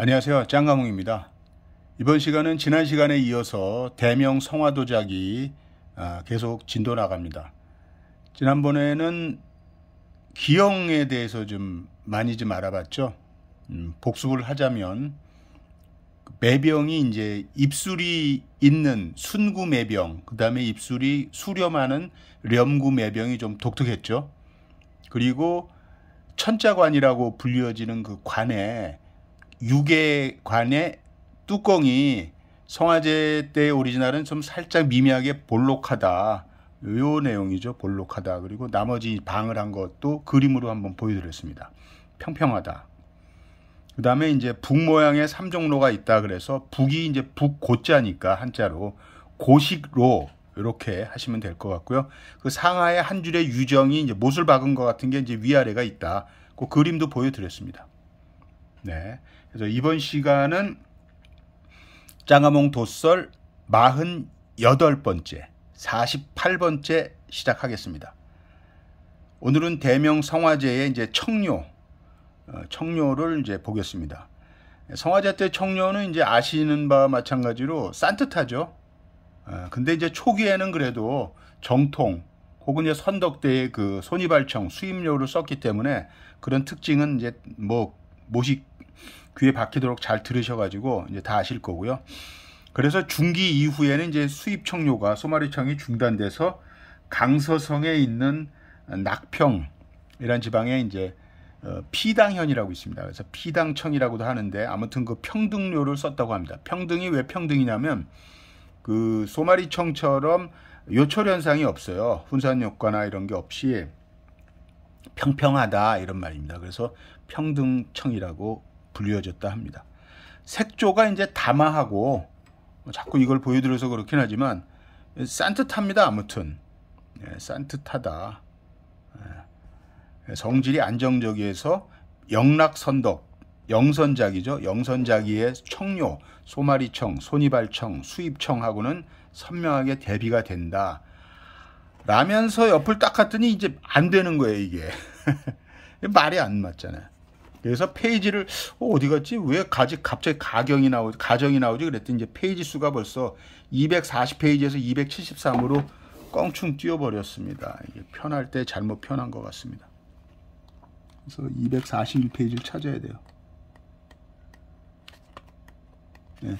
안녕하세요. 짱가몽입니다. 이번 시간은 지난 시간에 이어서 대명 성화도자기 아, 계속 진도 나갑니다. 지난번에는 기형에 대해서 좀 많이 좀 알아봤죠. 음, 복습을 하자면 그 매병이 이제 입술이 있는 순구 매병, 그 다음에 입술이 수렴하는 렴구 매병이 좀 독특했죠. 그리고 천자관이라고 불리워지는그 관에 6의 관의 뚜껑이 성화제 때의 오리지널은 좀 살짝 미미하게 볼록하다. 요 내용이죠. 볼록하다. 그리고 나머지 방을 한 것도 그림으로 한번 보여드렸습니다. 평평하다. 그 다음에 이제 북 모양의 삼종로가 있다 그래서 북이 이제 북고자니까 한자로 고식로 이렇게 하시면 될 것 같고요. 그 상하의 한 줄의 유정이 이제 못을 박은 것 같은 게 이제 위아래가 있다. 그 그림도 보여드렸습니다. 네. 그래서 이번 시간은 짱아몽 도썰 48번째, 48번째 시작하겠습니다. 오늘은 대명 성화제의 이제 청료, 어, 청료를 이제 보겠습니다. 성화제 때 청료는 이제 아시는 바와 마찬가지로 산뜻하죠. 어, 근데 이제 초기에는 그래도 정통 혹은 이제 선덕대의 그 손이발청 수입료를 썼기 때문에 그런 특징은 이제 뭐 모식 귀에 박히도록 잘 들으셔가지고 이제 다 아실 거고요. 그래서 중기 이후에는 이제 수입 청료가 소마리청이 중단돼서 강서성에 있는 낙평 이란 지방에 이제 어, 피당현이라고 있습니다. 그래서 피당청이라고도 하는데 아무튼 그 평등료를 썼다고 합니다. 평등이 왜 평등이냐면 그 소마리청처럼 요철 현상이 없어요. 훈산 효과나 이런 게 없이 평평하다 이런 말입니다. 그래서 평등청이라고 불리워졌다 합니다. 색조가 이제 담화하고 자꾸 이걸 보여드려서 그렇긴 하지만 산뜻합니다. 아무튼 예, 산뜻하다. 예, 성질이 안정적이어서 영락선덕, 영선자기죠. 영선자기의 청료, 소마리청, 손이발청, 수입청하고는 선명하게 대비가 된다. 라면서 옆을 딱 갔더니 이제 안 되는 거예요, 이게. 말이 안 맞잖아요. 그래서 페이지를 어, 디 갔지? 왜 가지 갑자기 가경이 나오지? 가정이 나오지? 그랬더니 이제 페이지 수가 벌써 240페이지에서 273으로 껑충 뛰어버렸습니다. 이게 편할 때 잘못 편한 것 같습니다. 그래서 241페이지를 찾아야 돼요. 네.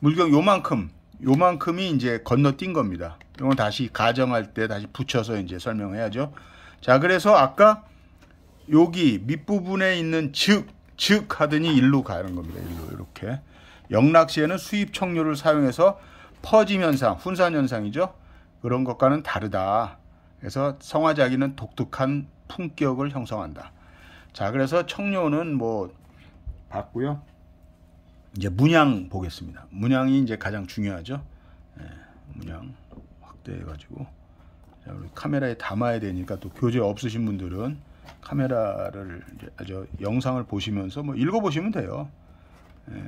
물경 요만큼 요만큼이 이제 건너뛴 겁니다. 이건 다시 가정할 때 다시 붙여서 이제 설명해야죠. 자, 그래서 아까 여기 밑부분에 있는 즉, 즉 하더니 일로 가는 겁니다. 일로 이렇게. 영락 시에는 수입 청료를 사용해서 퍼짐 현상, 훈산 현상이죠. 그런 것과는 다르다. 그래서 성화자기는 독특한 품격을 형성한다. 자, 그래서 청료는 뭐 봤고요. 이제 문양 보겠습니다. 문양이 이제 가장 중요하죠. 예, 문양 확대해가지고 자, 우리 카메라에 담아야 되니까 또 교재 없으신 분들은 카메라를 저 영상을 보시면서 뭐 읽어보시면 돼요. 예.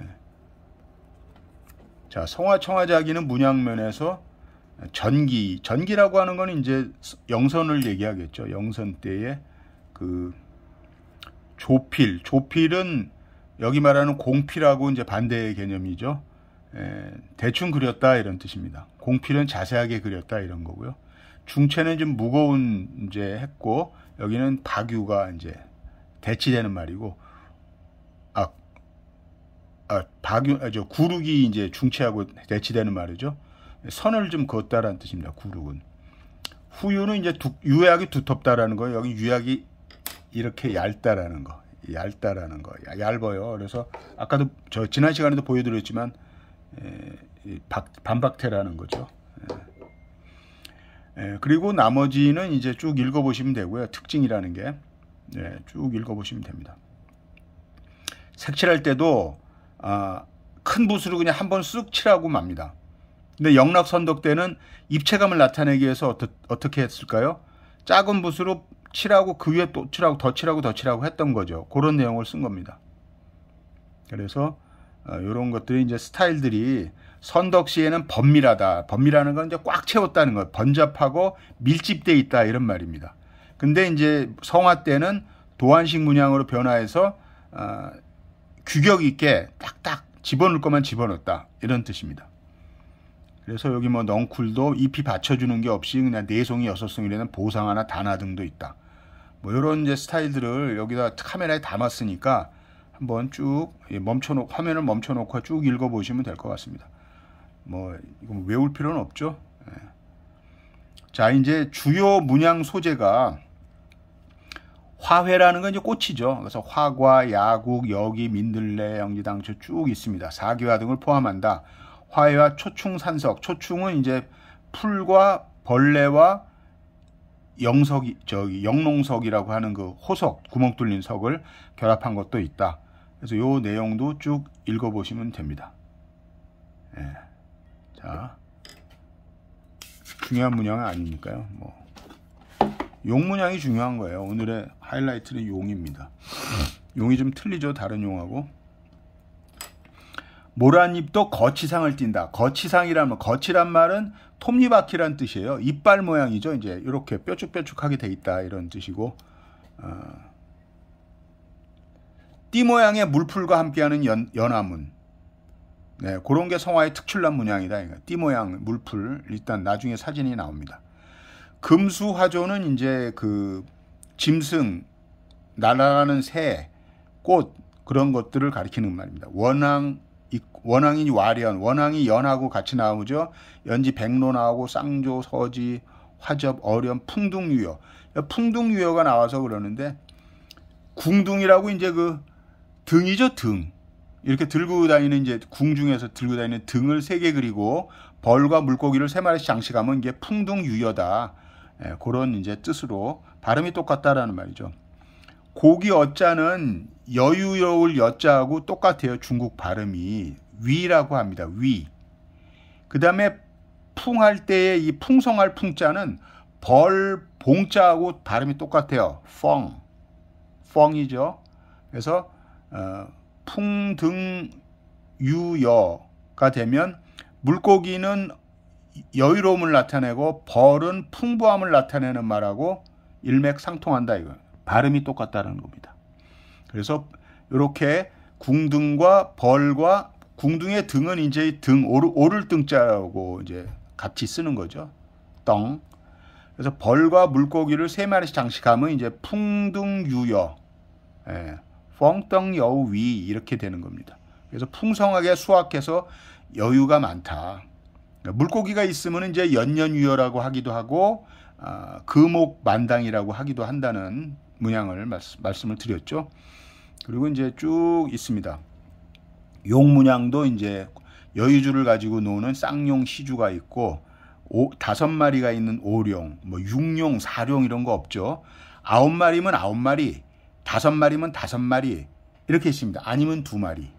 자, 성화청화자기는 문양면에서 전기, 전기라고 하는 건 이제 영선을 얘기하겠죠. 영선 때의 그 조필, 조필은 여기 말하는 공필하고 이제 반대의 개념이죠. 예, 대충 그렸다 이런 뜻입니다. 공필은 자세하게 그렸다 이런 거고요. 중체는 좀 무거운 이제 했고 여기는 박유가 이제 대치되는 말이고 아, 아 박유 아, 저 구룩이 이제 중체하고 대치되는 말이죠. 선을 좀 걷다라는 뜻입니다. 구룩은 후유는 이제 두, 유약이 두텁다라는 거예요. 여기 유약이 이렇게 얇다라는 거. 얇다라는 거. 얇아요. 그래서 아까도 저 지난 시간에도 보여드렸지만 에, 이 박, 반박태라는 거죠. 에. 예. 예, 그리고 나머지는 이제 쭉 읽어보시면 되고요. 특징이라는 게. 예, 쭉 읽어보시면 됩니다. 색칠할 때도, 아, 큰 붓으로 그냥 한번 쑥 칠하고 맙니다. 근데 영락 선덕 때는 입체감을 나타내기 위해서 어떠, 어떻게 했을까요? 작은 붓으로 칠하고 그 위에 또 칠하고 더 칠하고 더 칠하고 했던 거죠. 그런 내용을 쓴 겁니다. 그래서 이런 아, 것들이 이제 스타일들이 선덕시에는 번밀하다번밀하는건 이제 꽉 채웠다는 것, 번잡하고 밀집돼 있다 이런 말입니다. 근데 이제 성화 때는 도안식 문양으로 변화해서 어, 규격 있게 딱딱 집어넣을 것만 집어넣었다 이런 뜻입니다. 그래서 여기 뭐 넝쿨도 잎이 받쳐주는 게 없이 그냥 네 송이 여섯 송이라는 보상 하나 단화 등도 있다. 뭐 이런 이제 스타일들을 여기다 카메라에 담았으니까 한번 쭉 멈춰놓 고 화면을 멈춰놓고 쭉 읽어보시면 될 것 같습니다. 뭐 이건 외울 필요는 없죠. 예. 자 이제 주요 문양 소재가 화훼라는 건 이제 꽃이죠. 그래서 화과, 야국, 여기, 민들레, 영지당초 쭉 있습니다. 사기화 등을 포함한다. 화훼와 초충산석. 초충은 이제 풀과 벌레와 영석이 저기 영농석이라고 하는 그 호석 구멍 뚫린 석을 결합한 것도 있다. 그래서 요 내용도 쭉 읽어보시면 됩니다. 예. 자, 중요한 문양은 아니니까요. 뭐. 용 문양이 중요한 거예요. 오늘의 하이라이트는 용입니다. 용이 좀 틀리죠. 다른 용하고. 모란잎도 거치상을 띈다. 거치상이라면 거치란 말은 톱니바퀴란 뜻이에요. 이빨 모양이죠. 이제 이렇게 뾰족뾰족하게 돼 있다 이런 뜻이고 어, 띠 모양의 물풀과 함께하는 연, 연화문 네, 그런 게 성화의 특출난 문양이다. 띠 모양 물풀 일단 나중에 사진이 나옵니다. 금수화조는 이제 그 짐승 날아가는 새, 꽃 그런 것들을 가리키는 말입니다. 원앙 원앙이 와련, 원앙이 연하고 같이 나오죠. 연지 백로 나오고 쌍조, 서지, 화접, 어련, 풍둥유여. 풍둥유여가 나와서 그러는데 궁둥이라고 이제 그 등이죠 등 이렇게 들고 다니는 이제 궁 중에서 들고 다니는 등을 세 개 그리고 벌과 물고기를 세 마리씩 장식하면 이게 풍등유여다. 예, 그런 이제 뜻으로 발음이 똑같다라는 말이죠. 고기 어자는 여유여울 여자하고 똑같아요. 중국 발음이 위라고 합니다. 위. 그 다음에 풍할 때의 이 풍성할 풍자는 벌 봉자하고 발음이 똑같아요. 펑, 펑이죠. 그래서 어, 풍등유여가 되면 물고기는 여유로움을 나타내고 벌은 풍부함을 나타내는 말하고 일맥상통한다 이거 발음이 똑같다는 겁니다. 그래서 이렇게 궁등과 벌과 궁등의 등은 이제 등 오를, 오를 등자라고 이제 같이 쓰는 거죠. 떵. 그래서 벌과 물고기를 세 마리씩 장식하면 이제 풍등유여. 예. 펑덩 여우 위 이렇게 되는 겁니다. 그래서 풍성하게 수확해서 여유가 많다. 그러니까 물고기가 있으면 이제 연년유여라고 하기도 하고 아, 금옥만당이라고 하기도 한다는 문양을 말씀, 말씀을 드렸죠. 그리고 이제 쭉 있습니다. 용문양도 이제 여유주를 가지고 노는 쌍용 시주가 있고 오, 다섯 마리가 있는 오룡, 뭐 육룡, 사룡 이런 거 없죠. 아홉 마리면 아홉 마리, 다섯 마리면 다섯 마리 이렇게 있습니다. 아니면 두 마리.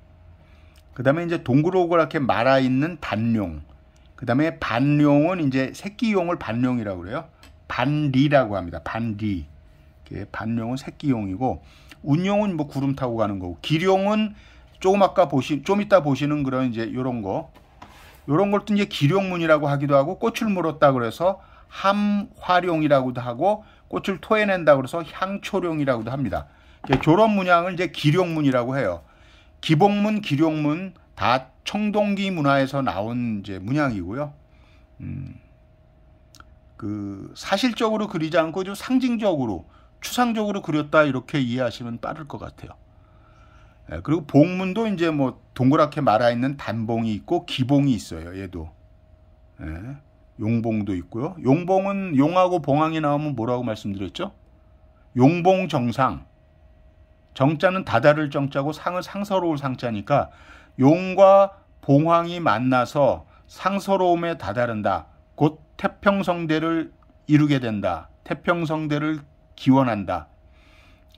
그 다음에 이제 동그랗게 말아 있는 반룡. 그 다음에 반룡은 이제 새끼용을 반룡이라고 그래요. 반리라고 합니다. 반리. 반룡은 새끼용이고 운용은뭐 구름 타고 가는 거고 기룡은 조금 아까 보신 좀 이따 보시는 그런 이제 요런 거 요런 걸또 이제 기룡문이라고 하기도 하고 꽃을 물었다 그래서 함화룡이라고도 하고 꽃을 토해낸다 그래서 향초룡이라고도 합니다. 조론 예, 문양을 이제 기룡문이라고 해요. 기복문, 기룡문 다 청동기 문화에서 나온 이제 문양이고요. 음, 그 사실적으로 그리지 않고 좀 상징적으로 추상적으로 그렸다 이렇게 이해하시면 빠를 것 같아요. 예, 그리고 봉문도 이제 뭐 동그랗게 말아 있는 단봉이 있고 기봉이 있어요. 얘도 예, 용봉도 있고요. 용봉은 용하고 봉황이 나오면 뭐라고 말씀드렸죠? 용봉 정상. 정자는 다다를 정자고 상은 상서로울 상자니까 용과 봉황이 만나서 상서로움에 다다른다. 곧 태평성대를 이루게 된다. 태평성대를 기원한다.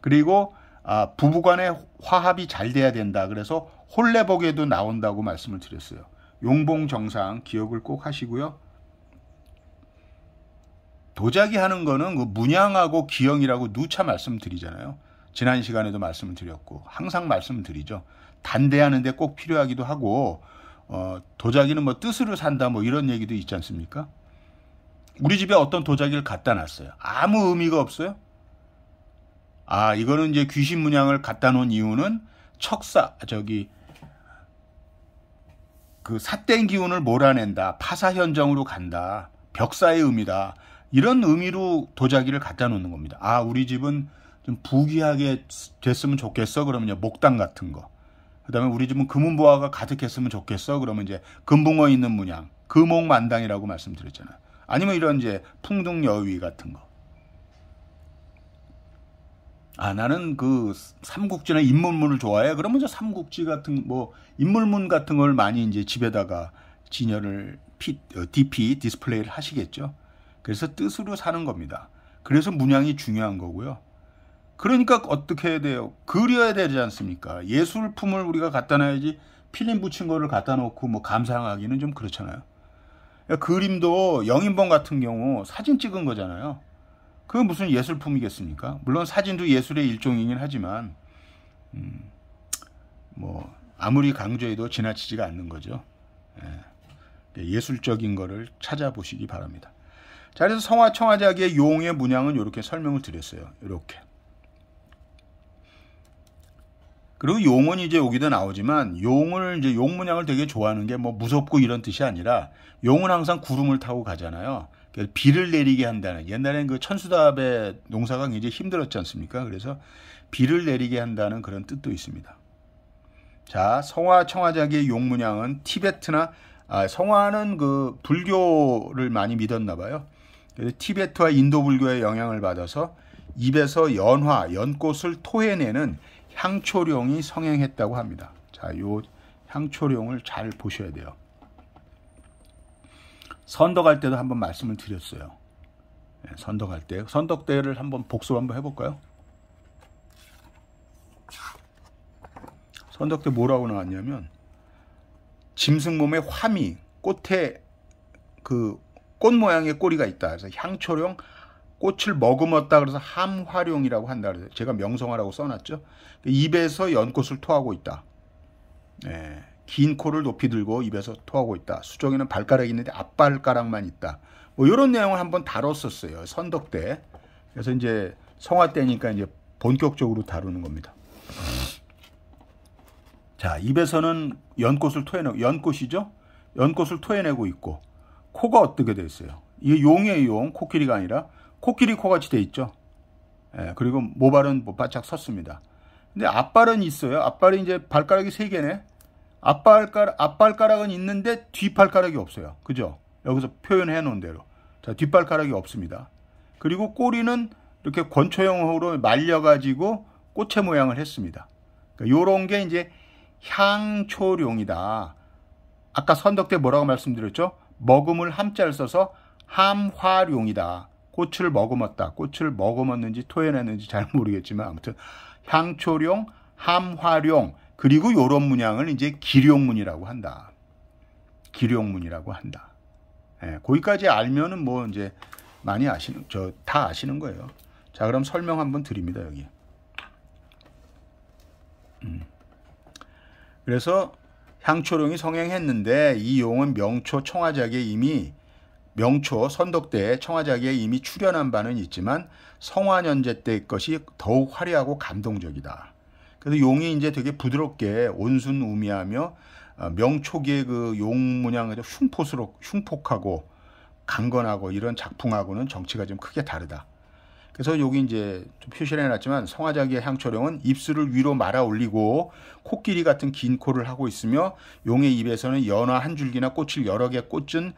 그리고 아, 부부간의 화합이 잘 돼야 된다. 그래서 홀레복에도 나온다고 말씀을 드렸어요. 용봉 정상 기억을 꼭 하시고요. 도자기 하는 거는 그 문양하고 기형이라고 누차 말씀드리잖아요. 지난 시간에도 말씀을 드렸고 항상 말씀을 드리죠. 단대하는데 꼭 필요하기도 하고 어, 도자기는 뭐 뜻으로 산다 뭐 이런 얘기도 있지 않습니까? 우리 집에 어떤 도자기를 갖다 놨어요. 아무 의미가 없어요. 아 이거는 이제 귀신 문양을 갖다 놓은 이유는 척사 저기 그 삿된 기운을 몰아낸다 파사 현정으로 간다 벽사의 의미다 이런 의미로 도자기를 갖다 놓는 겁니다. 아 우리 집은 좀 부귀하게 됐으면 좋겠어 그러면 목당 같은 거. 그다음에 우리 집은 금은보화가 가득했으면 좋겠어 그러면 이제 금붕어 있는 문양 금옥만당이라고 말씀드렸잖아요. 아니면 이런 이제 풍등여위 같은 거. 아 나는 그 삼국지나 인물문을 좋아해. 그러면 저 삼국지 같은 뭐 인물문 같은 걸 많이 이제 집에다가 진열을 피, DP 어, 디스플레이를 하시겠죠. 그래서 뜻으로 사는 겁니다. 그래서 문양이 중요한 거고요. 그러니까 어떻게 해야 돼요? 그려야 되지 않습니까? 예술품을 우리가 갖다 놔야지 필름 붙인 거를 갖다 놓고 뭐 감상하기는 좀 그렇잖아요. 그러니까 그림도 영인봉 같은 경우 사진 찍은 거잖아요. 그 무슨 예술품이겠습니까? 물론 사진도 예술의 일종이긴 하지만 음, 뭐 아무리 강조해도 지나치지가 않는 거죠. 예. 술적인 거를 찾아보시기 바랍니다. 자, 그래서 성화 청화작의 용의 문양은 이렇게 설명을 드렸어요. 이렇게. 그리고 용은 이제 여기도 나오지만 용을 이제 용 문양을 되게 좋아하는 게 뭐 무섭고 이런 뜻이 아니라 용은 항상 구름을 타고 가잖아요. 그래서 비를 내리게 한다는 옛날엔 그 천수답의 농사가 굉장히 힘들었지 않습니까? 그래서 비를 내리게 한다는 그런 뜻도 있습니다. 자, 성화 청화작의 용 문양은 티베트나 아, 성화는 그 불교를 많이 믿었나 봐요. 그래서 티베트와 인도 불교의 영향을 받아서 입에서 연화, 연꽃을 토해내는 향초룡이 성행했다고 합니다. 자, 요 향초룡을 잘 보셔야 돼요. 선덕할 때도 한번 말씀을 드렸어요. 예, 선덕할 때 선덕대를 한번 복습 한번 해볼까요? 선덕대 뭐라고 나왔냐면 짐승 몸에 화미 꽃에 그꽃 모양의 꼬리가 있다. 그래서 향초룡 꽃을 머금었다 그래서 함화룡이라고 한다 그래요. 제가 명성화라고 써놨죠. 그러니까 입에서 연꽃을 토하고 있다. 예, 긴 코를 높이 들고 입에서 토하고 있다. 수정에는 발가락이 있는데 앞발가락만 있다. 뭐 이런 내용을 한번 다뤘었어요. 선덕 때. 그래서 이제 성화 때니까 이제 본격적으로 다루는 겁니다. 자, 입에서는 연꽃을 토해내고 연꽃이죠. 연꽃을 토해내고 있고 코가 어떻게 되어 있어요? 이게 용의 용. 코끼리가 아니라 코끼리 코같이 돼 있죠. 예, 그리고 모발은 뭐 바짝 섰습니다. 근데 앞발은 있어요. 앞발이 이제 발가락이 세 개네. 앞발가락, 앞발가락은 있는데 뒷발가락이 없어요. 그죠? 여기서 표현해 놓은 대로. 자, 뒷발가락이 없습니다. 그리고 꼬리는 이렇게 권초형으로 말려가지고 꽃의 모양을 했습니다. 그러니까 요런 게 이제 향초룡이다. 아까 선덕 때 뭐라고 말씀드렸죠? 먹음을 함자를 써서 함화룡이다. 꽃을 머금었다. 꽃을 머금었는지 토해냈는지 잘 모르겠지만 아무튼 향초룡, 함화룡 그리고 요런 문양을 이제 기룡문이라고 한다. 기룡문이라고 한다. 예, 거기까지 알면은 뭐 이제 많이 아시는 저 다 아시는 거예요. 자, 그럼 설명 한번 드립니다, 여기. 음. 그래서 향초룡이 성행했는데 이 용은 명초 청화작에 이미 명초 선덕대 청화기에 이미 출연한 바는 있지만 성화연제때 것이 더욱 화려하고 감동적이다. 그래서 용이 이제 되게 부드럽게 온순 우미하며 어, 명초기의 그 용문양을 흉포스러 흉폭하고 강건하고 이런 작품하고는 정치가 좀 크게 다르다. 그래서 여기 이제 좀 표시를 해놨지만 성화자기의 향초령은 입술을 위로 말아 올리고 코끼리 같은 긴 코를 하고 있으며 용의 입에서는 연화 한 줄기나 꽃을 여러 개 꽂은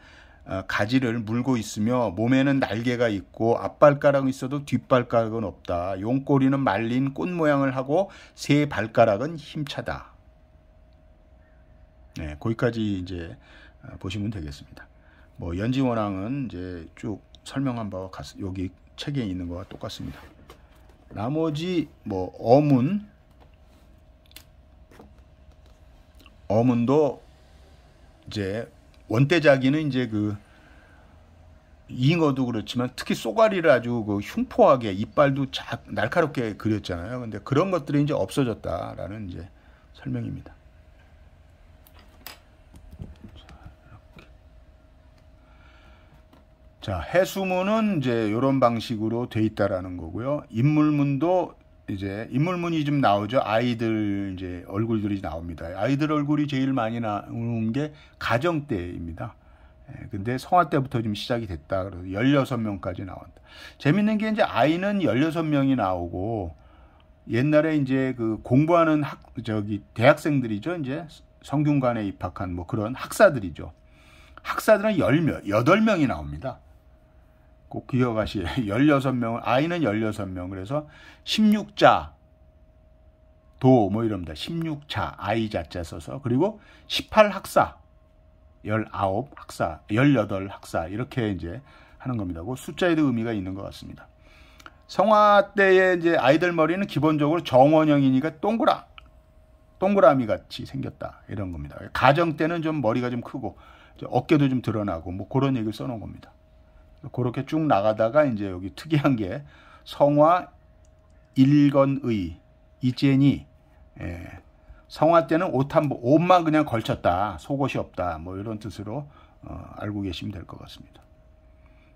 어, 가지를 물고 있으며 몸에는 날개가 있고 앞발가락은 있어도 뒷발가락은 없다. 용꼬리는 말린 꽃 모양을 하고 세 발가락은 힘차다. 네, 거기까지 이제 어, 보시면 되겠습니다. 뭐 연지원앙은 이제 쭉 설명한 바와 같, 여기 책에 있는 거와 똑같습니다. 나머지 뭐 어문 어문도 이제 원대자기는 이제 그 잉어도 그렇지만 특히 쏘가리를 아주 그 흉포하게 이빨도 작, 날카롭게 그렸잖아요. 근데 그런 것들이 이제 없어졌다라는 이제 설명입니다. 자, 해수문은 이제 이런 방식으로 돼 있다라는 거고요. 인물문도 이제 인물문이 좀 나오죠. 아이들 이제 얼굴들이 나옵니다. 아이들 얼굴이 제일 많이 나오는 게 가정 때입니다. 예, 근데 성화 때부터 좀 시작이 됐다. 그래서 16명까지 나온다. 재밌는 게 이제 아이는 16명이 나오고 옛날에 이제 그 공부하는 학, 저기 대학생들이죠. 이제 성균관에 입학한 뭐 그런 학사들이죠. 학사들은 10명, 8명이 나옵니다. 꼭 기억하시. 16명, 아이는 16명. 그래서 16자, 도, 뭐 이럽니다. 16자, 아이 자자 써서. 그리고 18학사, 19학사, 18학사. 이렇게 이제 하는 겁니다. 그 숫자에도 의미가 있는 것 같습니다. 성화 때의 이제 아이들 머리는 기본적으로 정원형이니까 동그라, 동그라미 같이 생겼다. 이런 겁니다. 가정 때는 좀 머리가 좀 크고, 어깨도 좀 드러나고, 뭐 그런 얘기를 써놓은 겁니다. 그렇게 쭉 나가다가 이제 여기 특이한 게 성화 일건의 이젠이 예, 성화 때는 옷한 옷만 그냥 걸쳤다. 속옷이 없다. 뭐 이런 뜻으로 어, 알고 계시면 될 것 같습니다.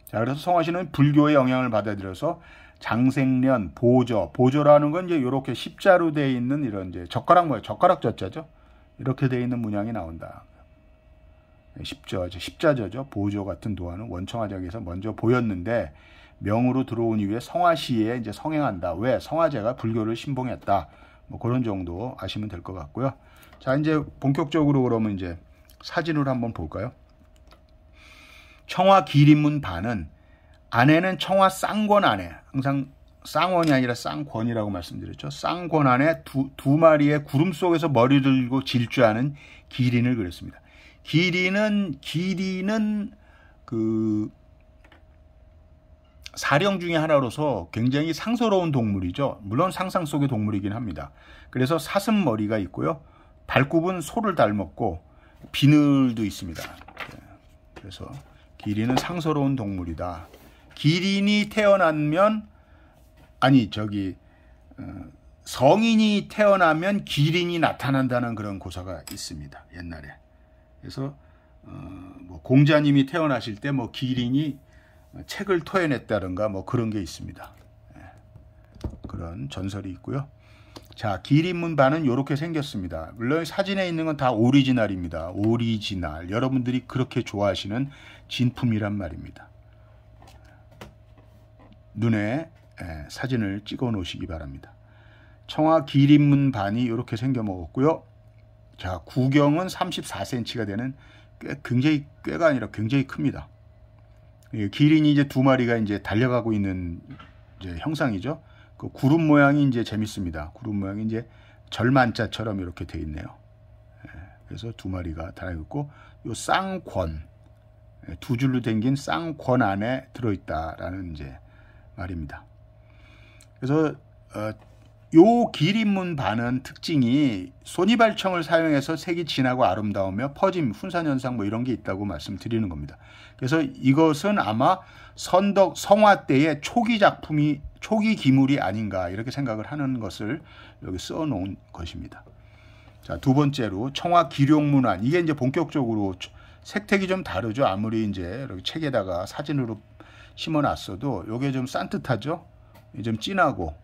자, 그래서 성화 씨는 불교의 영향을 받아들여서 장생련, 보조, 보조라는 건 이제 이렇게 십자로 되어 있는 이런 이제 젓가락 모양, 뭐, 젓가락 젓자죠 이렇게 되어 있는 문양이 나온다. 십저, 십자저죠. 보조 같은 도안은 원청화작에서 먼저 보였는데 명으로 들어온 이후에 성화시에 이제 성행한다. 왜? 성화제가 불교를 신봉했다. 뭐 그런 정도 아시면 될 것 같고요. 자, 이제 본격적으로 그러면 이제 사진으로 한번 볼까요? 청화 기린문 반은 안에는 청화 쌍권 안에 항상 쌍원이 아니라 쌍권이라고 말씀드렸죠. 쌍권 안에 두, 두 마리의 구름 속에서 머리 들고 질주하는 기린을 그렸습니다. 길이는 길이는 그 사령 중의 하나로서 굉장히 상서로운 동물이죠. 물론 상상 속의 동물이긴 합니다. 그래서 사슴머리가 있고요. 발굽은 소를 닮았고 비늘도 있습니다. 예. 그래서 기린은 상서로운 동물이다. 기린이 태어나면 아니 저기 어, 성인이 태어나면 기린이 나타난다는 그런 고사가 있습니다. 옛날에. 그래서 어, 뭐 공자님이 태어나실 때 뭐 기린이 책을 토해냈다든가 뭐 그런 게 있습니다. 예. 그런 전설이 있고요. 자, 기린 문반은 이렇게 생겼습니다. 물론 사진에 있는 건 다 오리지널입니다. 오리지널. 여러분들이 그렇게 좋아하시는 진품이란 말입니다. 눈에 예, 사진을 찍어 놓으시기 바랍니다. 청하 기린문반이 이렇게 생겨 먹었고요. 자, 구경은 34cm가 되는 꽤 굉장히 꽤가 아니라 굉장히 큽니다. 예, 기린이 이제 두 마리가 이제 달려가고 있는 이제 형상이죠. 그 구름 모양이 이제 재밌습니다. 구름 모양이 이제 절만자처럼 이렇게 돼 있네요. 예, 그래서 두 마리가 달려있고 요 쌍권 예, 두 줄로 댕긴 쌍권 안에 들어있다라는 이제 말입니다. 그래서 어, 요기인문 반은 특징이 손이발청을 사용해서 색이 진하고 아름다우며 퍼짐, 훈산현상 뭐 이런 게 있다고 말씀드리는 겁니다. 그래서 이것은 아마 선덕 성화 때의 초기 작품이 초기 기물이 아닌가 이렇게 생각을 하는 것을 여기 써 놓은 것입니다. 자, 두 번째로 청화 기룡문안 이게 이제 본격적으로 색택이 좀 다르죠. 아무리 이제 이렇 책에다가 사진으로 심어 놨어도 요게 좀 산뜻하죠. 좀 진하고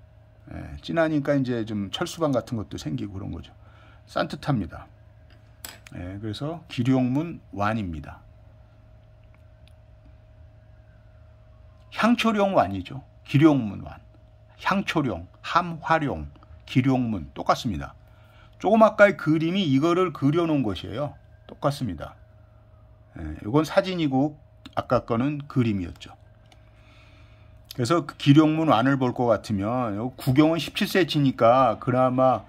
예, 진하니까 이제 좀 철수방 같은 것도 생기고 그런 거죠. 산뜻합니다. 예, 그래서 기룡문 완입니다. 향초룡 완이죠. 기룡문 완. 향초룡, 함화룡, 기룡문 똑같습니다. 조금 아까의 그림이 이거를 그려놓은 것이에요. 똑같습니다. 예, 이건 사진이고 아까 거는 그림이었죠. 그래서 그기령문 안을 볼 것 같으면 구경은 17cm니까 그나마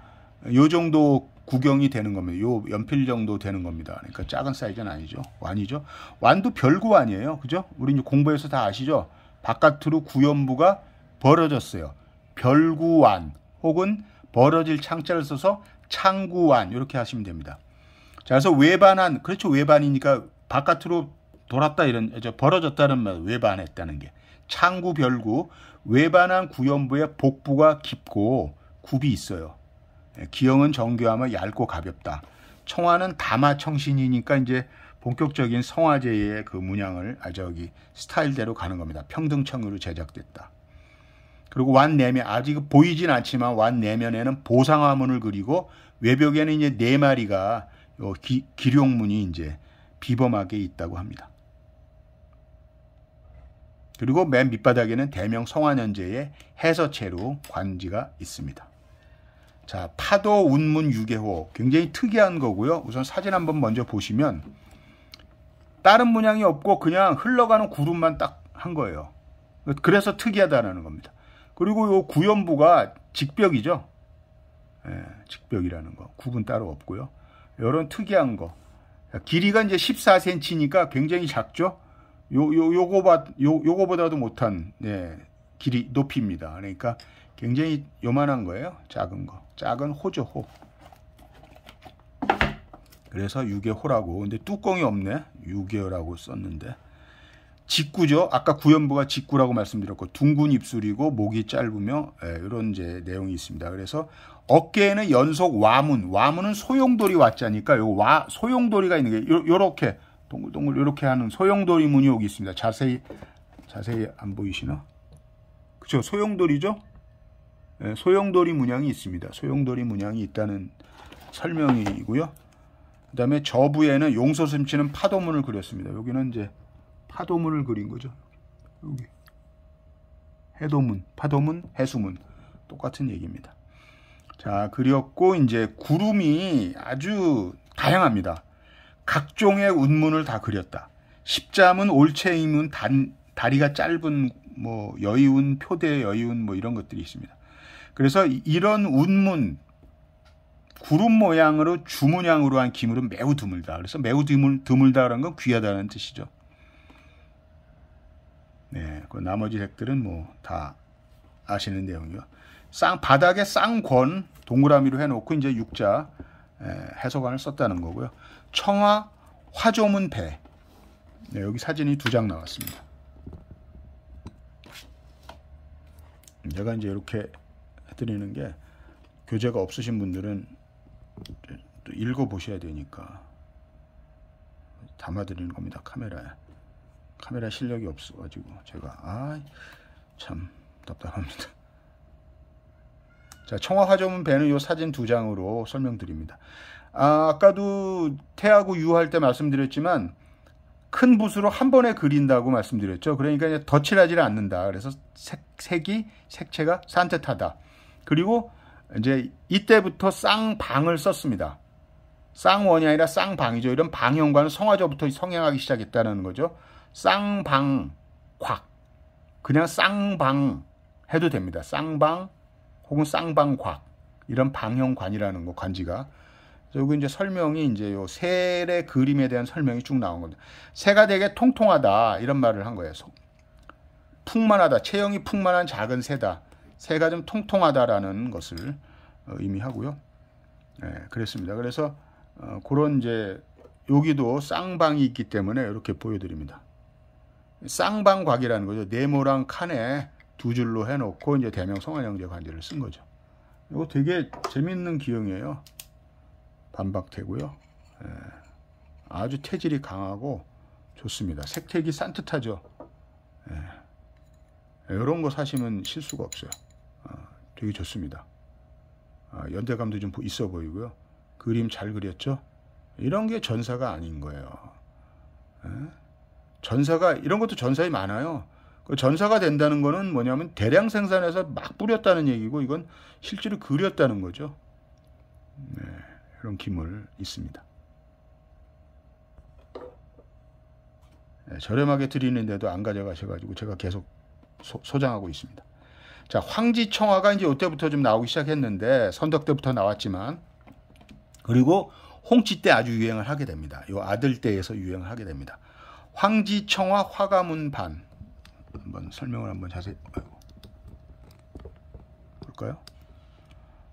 요 정도 구경이 되는 겁니다. 요 연필 정도 되는 겁니다. 그러니까 작은 사이즈는 아니죠. 완이죠. 완도 별구 아니에요. 그죠? 우리 이제 공부해서 다 아시죠? 바깥으로 구연부가 벌어졌어요. 별구완 혹은 벌어질 창자를 써서 창구완 이렇게 하시면 됩니다. 자, 그래서 외반한 그렇죠. 외반이니까 바깥으로 돌았다 이런 벌어졌다는 말 외반했다는 게 창구 별구 외반한 구연부의 복부가 깊고 굽이 있어요. 예, 기형은 정교하며 얇고 가볍다. 청화는 다마 청신이니까 이제 본격적인 성화제의 그 문양을 아 저기 스타일대로 가는 겁니다. 평등청으로 제작됐다. 그리고 완 내면 아직 보이진 않지만 완 내면에는 보상화문을 그리고 외벽에는 이제 네 마리가 기, 기룡문이 이제 비범하게 있다고 합니다. 그리고 맨 밑바닥에는 대명 성환연제의 해서체로 관지가 있습니다. 자, 파도 운문 6개호 굉장히 특이한 거고요. 우선 사진 한번 먼저 보시면 다른 문양이 없고 그냥 흘러가는 구름만 딱 한 거예요. 그래서 특이하다라는 겁니다. 그리고 이 구연부가 직벽이죠. 예, 직벽이라는 거. 구분 따로 없고요. 이런 특이한 거. 길이가 이제 14cm니까 굉장히 작죠. 요, 요, 요거보, 요, 요거보다도 못한, 예, 길이, 높이입니다. 그러니까 굉장히 요만한 거예요. 작은 거. 작은 호죠, 호. 그래서 6개호라고. 근데 뚜껑이 없네. 6개호라고 썼는데. 직구죠. 아까 구연부가 직구라고 말씀드렸고 둥근 입술이고 목이 짧으며 예, 이런 이제 내용이 있습니다. 그래서 어깨에는 연속 와문, 와문은 소용돌이 왔자니까 요 와 소용돌이가 있는 게 요, 요렇게 동글동글 이렇게 하는 소용돌이 문이 여기 있습니다. 자세히 자세히 안 보이시나? 그쵸 소용돌이죠? 네, 소용돌이 문양이 있습니다. 소용돌이 문양이 있다는 설명이고요. 그 다음에 저부에는 용서 숨치는 파도문을 그렸습니다. 여기는 이제 파도문을 그린 거죠. 여기 해도문, 파도문, 해수문 똑같은 얘기입니다. 자 그렸고 이제 구름이 아주 다양합니다. 각종의 운문을 다 그렸다. 십자문, 올체임문 다리가 짧은 뭐 여의운, 표대 여의운 뭐 이런 것들이 있습니다. 그래서 이런 운문, 구름 모양으로 주문양으로 한 기물은 매우 드물다. 그래서 매우 드물, 드물다라는 건 귀하다는 뜻이죠. 네, 그 나머지 색들은 뭐 다 아시는 내용이요. 쌍 바닥에 쌍권 동그라미로 해놓고 이제 육자 해석안을 썼다는 거고요. 청하 화조문 배. 네, 여기 사진이 두 장 나왔습니다. 제가 이제 이렇게 해드리는 게 교재가 없으신 분들은 또 읽어보셔야 되니까 담아드리는 겁니다. 카메라에. 카메라 실력이 없어가지고 제가 아참 답답합니다. 자 청화화조문 배는 요 사진 두 장으로 설명드립니다. 아, 까도 태하고 유할 때 말씀드렸지만 큰 붓으로 한 번에 그린다고 말씀드렸죠. 그러니까 이제 덧칠하지 않는다. 그래서 색, 색이 색채가 산뜻하다. 그리고 이제 이때부터 쌍방을 썼습니다. 쌍원이 아니라 쌍방이죠. 이런 방형과는 성화조부터 성행하기 시작했다는 거죠. 쌍방, 곽. 그냥 쌍방 해도 됩니다. 쌍방 혹은 쌍방곽. 이런 방형관이라는 거, 관지가. 여기 이제 설명이 이제 요 새의 그림에 대한 설명이 쭉 나온 겁니다. 새가 되게 통통하다 이런 말을 한 거예요. 풍만하다, 체형이 풍만한 작은 새다. 새가 좀 통통하다라는 것을 어, 의미하고요. 네, 그랬습니다. 그래서 어, 그런 이제 여기도 쌍방이 있기 때문에 이렇게 보여드립니다. 쌍방곽이라는 거죠. 네모랑 칸에 두 줄로 해놓고 이제 대명 성한형제 관절을 쓴 거죠. 이거 되게 재밌는 기형이에요. 반박되고요. 예, 아주 태질이 강하고 좋습니다. 색택이 산뜻하죠. 예, 이런 거 사시면 실수가 없어요. 아, 되게 좋습니다. 아, 연대감도 좀 있어 보이고요. 그림 잘 그렸죠? 이런 게 전사가 아닌 거예요. 예? 전사가 이런 것도 전사이 많아요. 그 전사가 된다는 거는 뭐냐면 대량 생산해서 막 뿌렸다는 얘기고 이건 실제로 그렸다는 거죠. 네. 그런 기물 있습니다. 예, 저렴하게 드리는데도 안 가져가셔가지고 제가 계속 소, 장하고 있습니다. 자, 황지청화가 이제 이때부터 좀 나오기 시작했는데 선덕 때부터 나왔지만 그리고 홍치 때 아주 유행을 하게 됩니다. 요 아들 때에서 유행을 하게 됩니다. 황지청화 화가문 반 한번 설명을 한번 자세히 볼까요?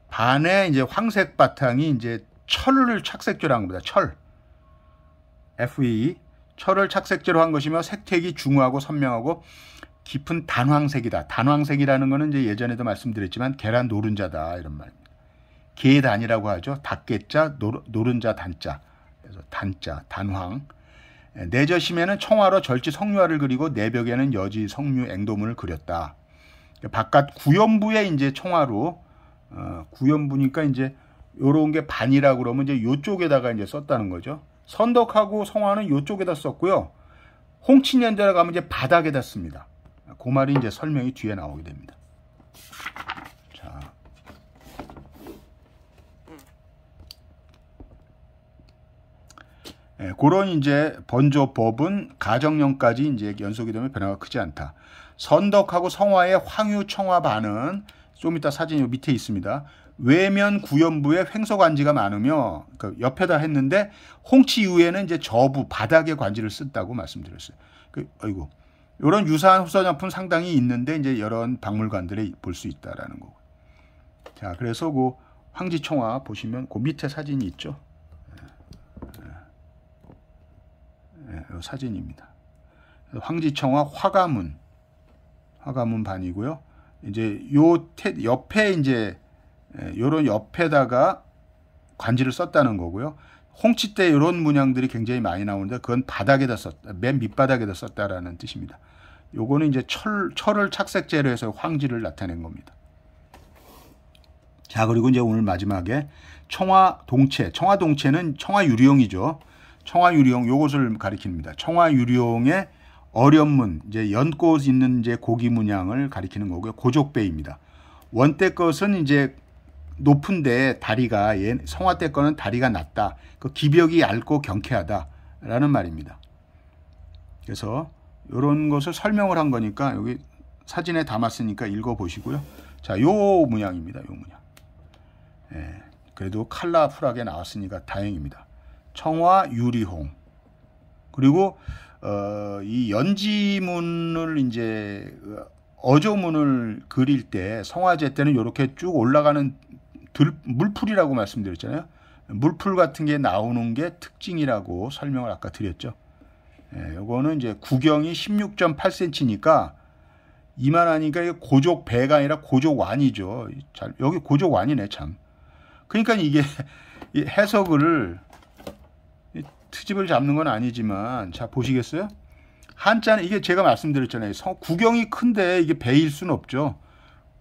반에 이제 황색 바탕이 이제 철을 착색제로 한 겁니다. 철. FE. 철을 착색제로 한 것이며 색택이 중후하고 선명하고 깊은 단황색이다. 단황색이라는 것은 이제 예전에도 말씀드렸지만 계란 노른자다 이런 말입니다. 계단이라고 하죠. 닭개자 노른자 단자. 그래서 단자 단황. 내저심에는 청화로 절지 성류화를 그리고 내벽에는 여지 성류 앵도문을 그렸다. 그러니까 바깥 구연부에 이제 청화로 어, 구연부니까 이제 요런 게 반이라고 그러면 이제 요쪽에다가 이제 썼다는 거죠. 선덕하고 성화는 요쪽에다 썼고요. 홍친년대라 가면 이제 바닥에다 씁니다. 그 말이 이제 설명이 뒤에 나오게 됩니다. 자. 예, 그런 이제 번조법은 가정령까지 이제 연속이 되면 변화가 크지 않다. 선덕하고 성화의 황유 청화반은 좀 이따 사진이 밑에 있습니다. 외면 구연부에 횡소관지가 많으며 그 옆에다 했는데 홍치 이후에는 이제 저부 바닥에 관지를 쓴다고 말씀드렸어요. 그 아이고 이런 유사한 후서작품 상당히 있는데 이제 이런 박물관들에 볼 수 있다라는 거자 그래서 그 황지총화 보시면 그 밑에 사진이 있죠. 네, 예, 이 예. 예, 사진입니다. 황지청화 화가문 화가문 반이고요. 이제 요 옆에 이제 예, 요런 옆에다가 관지를 썼다는 거고요. 홍치때 이런 문양들이 굉장히 많이 나오는데 그건 바닥에다 썼다. 맨 밑바닥에다 썼다라는 뜻입니다. 요거는 이제 철, 철을 착색제로 해서 황지를 나타낸 겁니다. 자, 그리고 이제 오늘 마지막에 청화 동체. 청화 동체는 청화 유리용이죠. 청화 유리용 요것을 가리킵니다. 청화 유리용의 어련문, 이제 연꽃 있는 이제 고기 문양을 가리키는 거고요. 고족배입니다. 원대 것은 이제 높은데 다리가 성화 때 거는 다리가 낮다. 그 기벽이 얇고 경쾌하다라는 말입니다. 그래서 이런 것을 설명을 한 거니까 여기 사진에 담았으니까 읽어 보시고요. 자, 요 문양입니다. 요 문양. 예, 그래도 칼라풀하게 나왔으니까 다행입니다. 청화 유리홍 그리고 어, 이 연지문을 이제 어, 어조문을 그릴 때 성화제 때는 이렇게 쭉 올라가는 들, 물풀이라고 말씀드렸잖아요. 물풀 같은 게 나오는 게 특징이라고 설명을 아까 드렸죠. 예, 요거는 이제 구경이 16.8cm니까 이만하니까 이게 고족 배가 아니라 고족완이죠. 잘, 여기 고족완이네 참. 그러니까 이게 해석을 트집을 잡는 건 아니지만 자 보시겠어요? 한자는 이게 제가 말씀드렸잖아요. 구경이 큰데 이게 배일 수 없죠.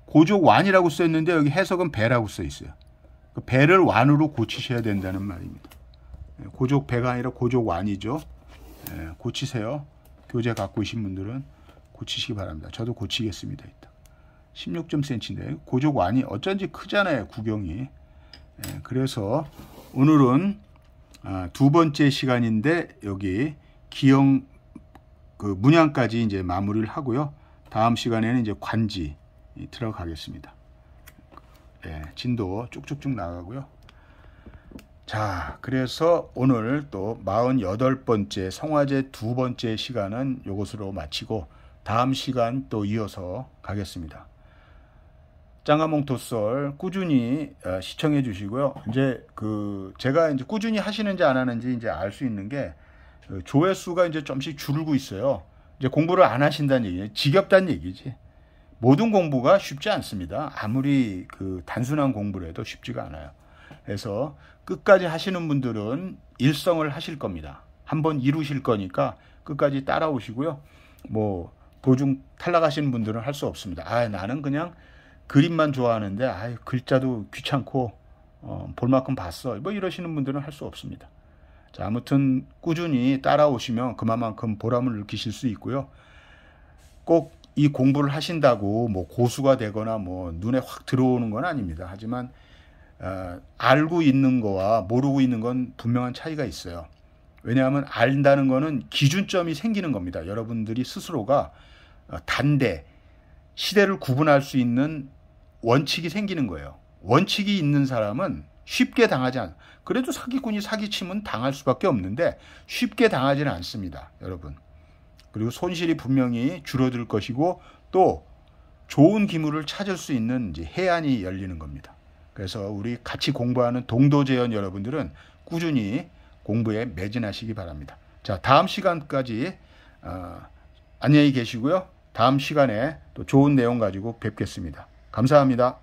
고조 완이라고 써 있는데 여기 해석은 배라고 써 있어요. 그 배를 완으로 고치셔야 된다는 말입니다. 예, 고족 배가 아니라 고족 완이죠. 예, 고치세요. 교재 갖고 오신 분들은 고치시기 바랍니다. 저도 고치겠습니다. 이따. 16.cm인데 고족 완이 어쩐지 크잖아요. 구경이. 예, 그래서 오늘은 아, 두 번째 시간인데 여기 기형 그 문양까지 이제 마무리를 하고요. 다음 시간에는 이제 관지 들어가겠습니다. 예, 진도 쭉쭉쭉 나가고요. 자, 그래서 오늘 또 48번째 성화제 두 번째 시간은 이것으로 마치고 다음 시간 또 이어서 가겠습니다. 짱아몽토썰 꾸준히 어, 시청해 주시고요. 이제 그 제가 이제 꾸준히 하시는지 안 하는지 이제 알 수 있는 게 그 조회수가 이제 좀씩 줄고 있어요. 이제 공부를 안 하신다는 얘기예요. 지겹다는 얘기지. 모든 공부가 쉽지 않습니다. 아무리 그 단순한 공부를 해도 쉽지가 않아요. 그래서 끝까지 하시는 분들은 일성을 하실 겁니다. 한번 이루실 거니까 끝까지 따라오시고요. 뭐 보증 탈락하신 분들은 할 수 없습니다. 아, 나는 그냥 그림만 좋아하는데 아, 글자도 귀찮고 어, 볼 만큼 봤어. 뭐 이러시는 분들은 할 수 없습니다. 자, 아무튼 꾸준히 따라오시면 그만큼 보람을 느끼실 수 있고요. 꼭이 공부를 하신다고 뭐 고수가 되거나 뭐 눈에 확 들어오는 건 아닙니다. 하지만 어, 알고 있는 거와 모르고 있는 건 분명한 차이가 있어요. 왜냐하면 안다는 거는 기준점이 생기는 겁니다. 여러분들이 스스로가 어, 단대, 시대를 구분할 수 있는 원칙이 생기는 거예요. 원칙이 있는 사람은 쉽게 당하지 않. 그래도 사기꾼이 사기치면 당할 수밖에 없는데 쉽게 당하지는 않습니다, 여러분. 그리고 손실이 분명히 줄어들 것이고 또 좋은 기물을 찾을 수 있는 해안이 열리는 겁니다. 그래서 우리 같이 공부하는 동도재연 여러분들은 꾸준히 공부에 매진하시기 바랍니다. 자, 다음 시간까지 어, 안녕히 계시고요. 다음 시간에 또 좋은 내용 가지고 뵙겠습니다. 감사합니다.